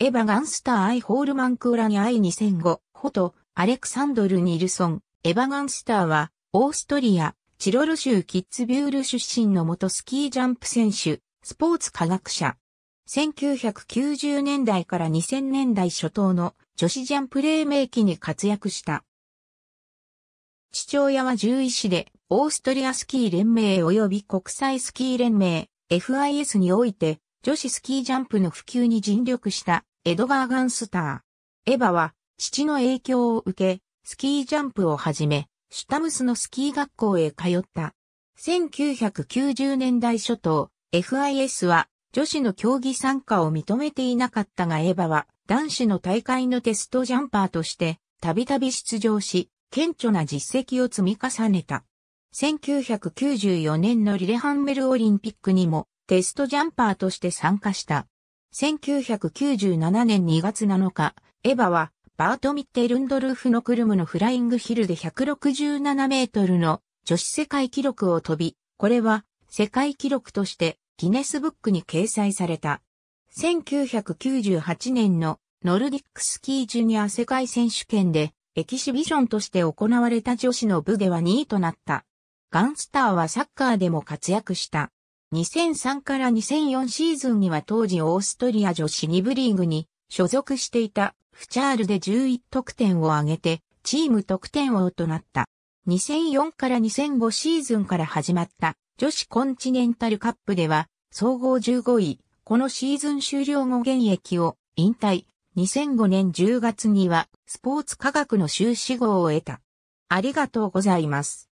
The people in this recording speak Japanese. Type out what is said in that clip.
エヴァ・ガンスター・アイ・ホールマン・クーラニ・アイ2005、ホト、アレクサンドル・ニルソン、エヴァ・ガンスターは、オーストリア、チロル州キッズ・ビュール出身の元スキージャンプ選手、スポーツ科学者。1990年代から2000年代初頭の女子ジャンプ黎明期に活躍した。父親は獣医師で、オーストリアスキー連盟及び国際スキー連盟、FIS において、女子スキージャンプの普及に尽力したエドガー・ガンスター。エヴァは父の影響を受け、スキージャンプをはじめ、シュタムスのスキー学校へ通った。1990年代初頭、FIS は女子の競技参加を認めていなかったがエヴァは男子の大会のテストジャンパーとしてたびたび出場し、顕著な実績を積み重ねた。1994年のリレハンメルオリンピックにもテストジャンパーとして参加した。1997年2月7日、エヴァはバート・ミッテ・ルンドルーフのクルムのフライングヒルで167メートルの女子世界記録を飛び、これは世界記録としてギネスブックに掲載された。1998年のノルディックスキージュニア世界選手権でエキシビションとして行われた女子の部では2位となった。ガンスターはサッカーでも活躍した。2003から2004シーズンには当時オーストリア女子2部リーグに所属していたフチャールで11得点を挙げてチーム得点王となった。2004から2005シーズンから始まった女子コンチネンタルカップでは総合15位、このシーズン終了後現役を引退。2005年10月にはスポーツ科学の修士号を得た。ありがとうございます。